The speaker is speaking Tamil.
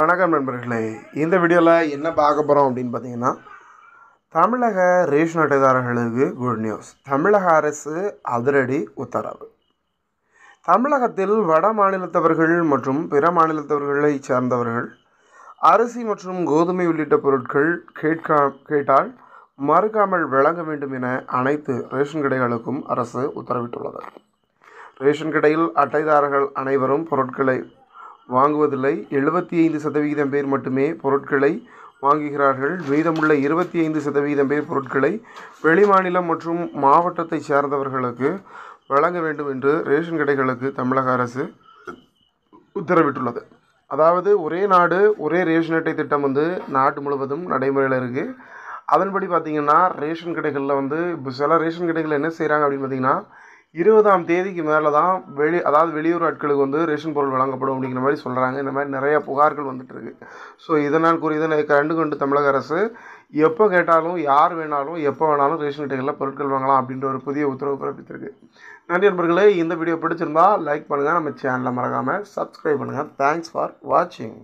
வணக்கம் நண்பர்களே இந்த வீடியோவில் என்ன பார்க்க போகிறோம் அப்படின்னு பார்த்தீங்கன்னா தமிழக ரேஷன் அட்டைதாரர்களுக்கு குட் நியூஸ் தமிழக அரசு அதிரடி உத்தரவு தமிழகத்தில் வட மாநிலத்தவர்கள் மற்றும் பிற மாநிலத்தவர்களை சேர்ந்தவர்கள் அரிசி மற்றும் கோதுமை உள்ளிட்ட பொருட்கள் கேட்கா கேட்டால் மறுக்காமல் வழங்க வேண்டும் என அனைத்து ரேஷன் கடைகளுக்கும் அரசு உத்தரவிட்டுள்ளது ரேஷன் கடையில் அட்டைதாரர்கள் அனைவரும் பொருட்களை வாங்குவதில்லை எழுபத்தி ஐந்து சதவிகிதம் பேர் மட்டுமே பொருட்களை வாங்குகிறார்கள் மீதமுள்ள இருபத்தி ஐந்து சதவீதம் பேர் பொருட்களை வெளிமாநிலம் மற்றும் மாவட்டத்தை சார்ந்தவர்களுக்கு வழங்க வேண்டும் என்று ரேஷன் கடைகளுக்கு தமிழக அரசு உத்தரவிட்டுள்ளது அதாவது ஒரே நாடு ஒரே ரேஷன் அட்டை திட்டம் வந்து நாட்டு முழுவதும் நடைமுறையில் இருக்குது அதன்படி பார்த்திங்கன்னா ரேஷன் கடைகளில் வந்து இப்போ சில ரேஷன் கடைகள் என்ன செய்கிறாங்க அப்படின்னு பார்த்திங்கன்னா இருபதாம் தேதிக்கு மேலே தான் வெளி அதாவது வெளியூர் ஆட்களுக்கு வந்து ரேஷன் பொருள் வழங்கப்படும் அப்படிங்கிற மாதிரி சொல்கிறாங்க இந்த மாதிரி நிறைய புகார்கள் வந்துட்டுருக்கு ஸோ இதனால் கூறி இதனை கண்டு கொண்டு தமிழக அரசு எப்போ கேட்டாலும் யார் வேணாலும் எப்போ வேணாலும் ரேஷன் கடைகளில் பொருட்கள் வாங்கலாம் அப்படின்ற ஒரு புதிய உத்தரவு பிறப்பித்திருக்கு நன்றி நண்பர்களே இந்த வீடியோ பிடிச்சிருந்தா லைக் பண்ணுங்கள் நம்ம சேனலில் மறக்காமல் சப்ஸ்கிரைப் பண்ணுங்கள் தேங்க்ஸ் ஃபார் வாட்சிங்